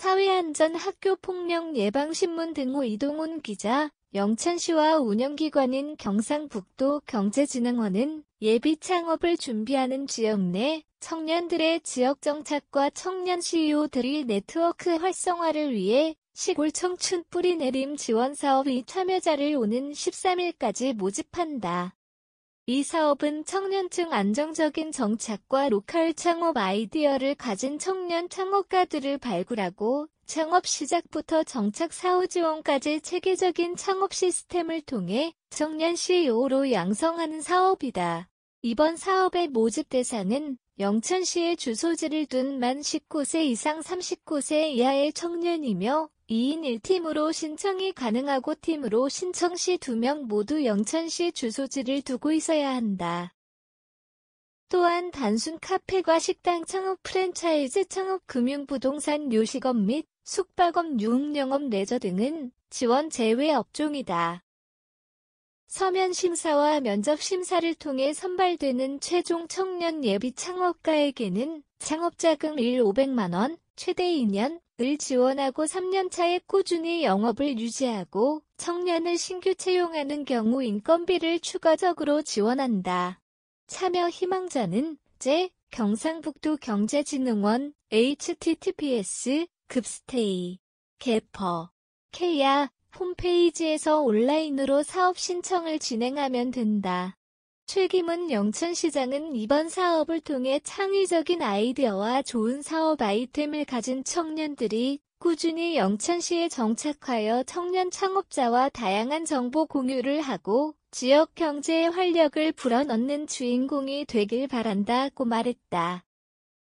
사회안전 학교폭력 예방신문 등호 이동훈 기자, 영천시와 운영기관인 경상북도 경제진흥원은 예비 창업을 준비하는 지역 내 청년들의 지역 정착과 청년 CEO들이 네트워크 활성화를 위해 시골 청춘 뿌리 내림 지원 사업이 참여자를 오는 13일까지 모집한다. 이 사업은 청년층 안정적인 정착과 로컬 창업 아이디어를 가진 청년 창업가들을 발굴하고 창업 시작부터 정착 사후 지원까지 체계적인 창업 시스템을 통해 청년 CEO로 양성하는 사업이다. 이번 사업의 모집 대상은 영천시에 주소지를 둔 만 19세 이상 39세 이하의 청년이며 2인 1팀으로 신청이 가능하고 팀으로 신청 시 2명 모두 영천시 주소지를 두고 있어야 한다. 또한 단순 카페과 식당 창업 프랜차이즈 창업 금융부동산 요식업 및 숙박업 유흥영업 레저 등은 지원 제외 업종이다. 서면 심사와 면접 심사를 통해 선발되는 최종 청년 예비 창업가에게는 창업자금 1 500만원, 최대 2년, 을 지원하고 3년차에 꾸준히 영업을 유지하고 청년을 신규 채용하는 경우 인건비를 추가적으로 지원한다. 참여 희망자는 제 경상북도 경제진흥원 https 급스테이 개퍼 케야 홈페이지에서 온라인으로 사업 신청을 진행하면 된다. 최기문 영천시장은 이번 사업을 통해 창의적인 아이디어와 좋은 사업 아이템을 가진 청년들이 꾸준히 영천시에 정착하여 청년 창업자와 다양한 정보 공유를 하고 지역 경제의 활력을 불어넣는 주인공이 되길 바란다고 말했다.